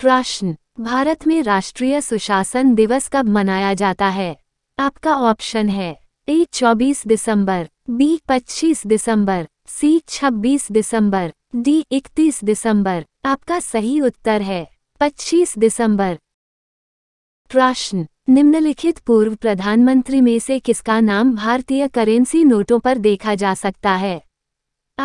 प्रश्न भारत में राष्ट्रीय सुशासन दिवस कब मनाया जाता है आपका ऑप्शन है ए 24 दिसंबर बी 25 दिसंबर सी 26 दिसंबर डी 31 दिसंबर आपका सही उत्तर है 25 दिसंबर प्रश्न निम्नलिखित पूर्व प्रधानमंत्री में से किसका नाम भारतीय करेंसी नोटों पर देखा जा सकता है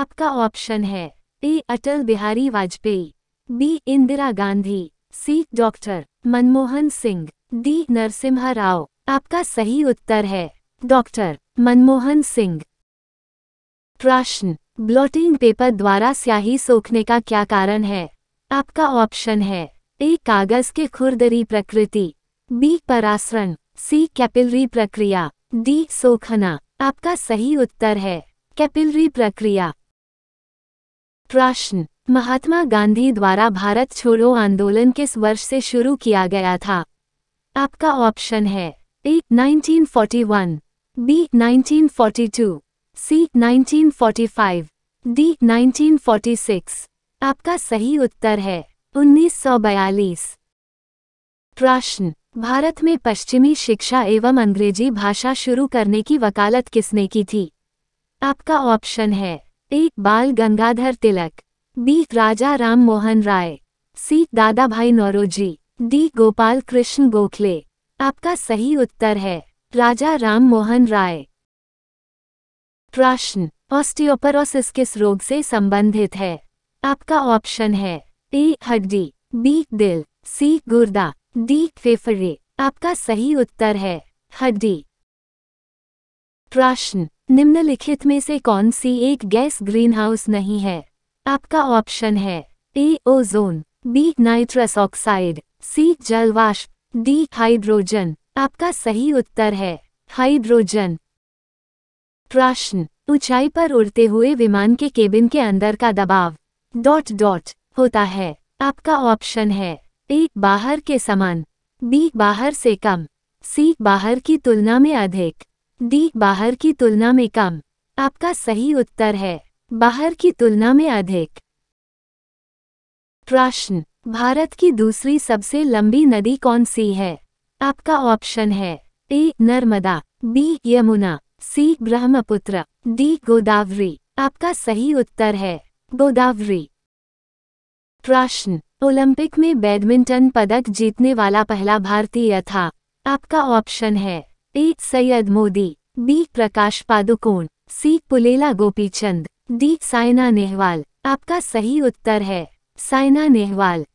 आपका ऑप्शन है A Atal Bihari Vajpayee B Indira Gandhi C doctor Manmohan Singh D Narasimha Rao आपका सही उत्तर है डॉक्टर मनमोहन सिंह प्रश्न ब्लॉटिंग पेपर द्वारा स्याही सोखने का क्या कारण है आपका ऑप्शन है ए कागज के खुरदरी प्रकृति बी परासरण सी कैपिलरी प्रक्रिया डी सोखना आपका सही उत्तर है कैपिलरी प्रक्रिया प्रश्न महात्मा गांधी द्वारा भारत छोड़ो आंदोलन किस वर्ष से शुरू किया गया था आपका ऑप्शन है ए 1941, बी 1942, सी 1945, डी 1946। आपका सही उत्तर है 1942। प्रश्न भारत में पश्चिमी शिक्षा एवं अंग्रेजी भाषा शुरू करने की वकालत किसने की थी आपका ऑप्शन है A Bal Gangadhar Tilak B Raja Ram Mohan Roy C Dadabhai Naoroji D Gopal Krishna Gokhale आपका सही उत्तर है राजा राम मोहन राय प्रश्न ऑस्टियोपरोसिस किस रोग से संबंधित है आपका ऑप्शन है ए हड्डी बी दिल सी गुर्दा डी फेफड़े आपका सही उत्तर है हड्डी प्रश्न निम्नलिखित में से कौन सी एक गैस ग्रीनहाउस नहीं है आपका ऑप्शन है A ozone B nitrous oxide C जलवाष्प डी हाइड्रोजन आपका सही उत्तर है हाइड्रोजन प्रश्न ऊंचाई पर उड़ते हुए विमान के केबिन के अंदर का दबाव डॉट डॉट होता है आपका ऑप्शन है ए बाहर के समान बी बाहर से कम सी बाहर की तुलना में अधिक डी बाहर की तुलना में कम आपका सही उत्तर है बाहर की तुलना में अधिक प्रश्न भारत की दूसरी सबसे लंबी नदी कौन सी है आपका ऑप्शन है A Narmada B Yamuna C Brahmaputra D Godavari आपका सही उत्तर है गोदावरी प्रश्न ओलंपिक में बैडमिंटन पदक जीतने वाला पहला भारतीय था आपका ऑप्शन है A Syed Modi B Prakash Padukone C Pullela Gopichand D Saina Nehwal आपका सही उत्तर है साइना नेहवाल